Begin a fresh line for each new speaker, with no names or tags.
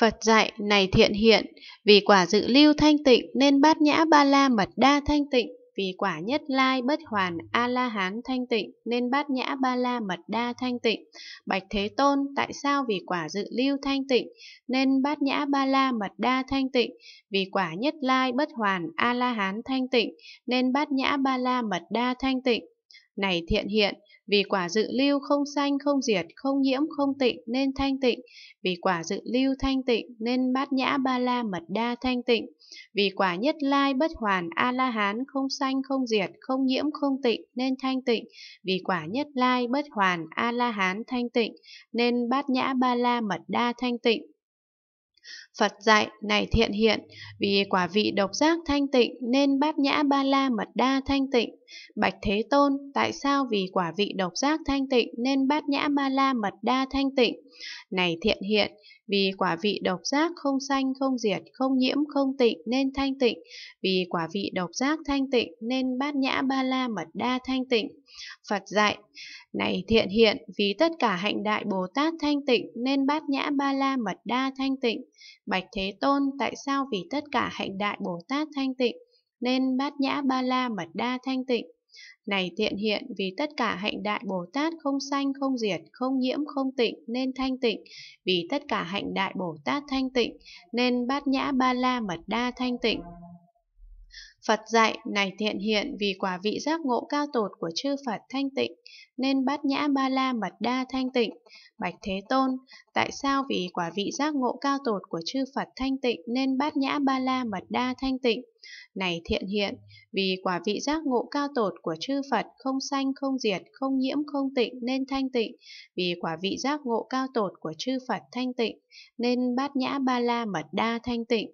Phật dạy này thiện hiện, vì quả dự lưu thanh tịnh nên bát nhã ba la mật đa thanh tịnh, vì quả nhất lai bất hoàn a la hán thanh tịnh nên bát nhã ba la mật đa thanh tịnh. Bạch Thế Tôn, tại sao vì quả dự lưu thanh tịnh nên bát nhã ba la mật đa thanh tịnh, vì quả nhất lai bất hoàn a la hán thanh tịnh nên bát nhã ba la mật đa thanh tịnh. Này thiện hiện, vì quả dự lưu không sanh không diệt, không nhiễm không tịnh nên thanh tịnh. Vì quả dự lưu thanh tịnh nên bát nhã ba la mật đa thanh tịnh. Vì quả nhất lai bất hoàn a la hán không sanh không diệt, không nhiễm không tịnh nên thanh tịnh. Vì quả nhất lai bất hoàn a la hán thanh tịnh nên bát nhã ba la mật đa thanh tịnh. Phật dạy này thiện hiện, vì quả vị độc giác thanh tịnh nên bát nhã ba la mật đa thanh tịnh. Bạch Thế Tôn, tại sao vì quả vị độc giác thanh tịnh nên bát nhã ba la mật đa thanh tịnh? Này thiện hiện, vì quả vị độc giác không sanh, không diệt, không nhiễm, không tịnh nên thanh tịnh. Vì quả vị độc giác thanh tịnh nên bát nhã ba la mật đa thanh tịnh. Phật dạy, này thiện hiện, vì tất cả hạnh đại Bồ Tát thanh tịnh nên bát nhã ba la mật đa thanh tịnh. Bạch Thế Tôn tại sao vì tất cả hạnh đại Bồ Tát thanh tịnh, nên bát nhã ba la mật đa thanh tịnh. Này thiện hiện vì tất cả hạnh đại Bồ Tát không sanh không diệt, không nhiễm không tịnh nên thanh tịnh, vì tất cả hạnh đại Bồ Tát thanh tịnh nên bát nhã ba la mật đa thanh tịnh. Phật dạy này thiện hiện vì quả vị giác ngộ cao tột của chư Phật thanh tịnh, nên bát nhã ba la mật đa thanh tịnh. Bạch Thế Tôn, tại sao vì quả vị giác ngộ cao tột của chư Phật thanh tịnh nên bát nhã ba la mật đa thanh tịnh? Này thiện hiện, vì quả vị giác ngộ cao tột của chư Phật không sanh, không diệt, không nhiễm, không tịnh nên thanh tịnh. Vì quả vị giác ngộ cao tột của chư Phật thanh tịnh nên bát nhã ba la mật đa thanh tịnh.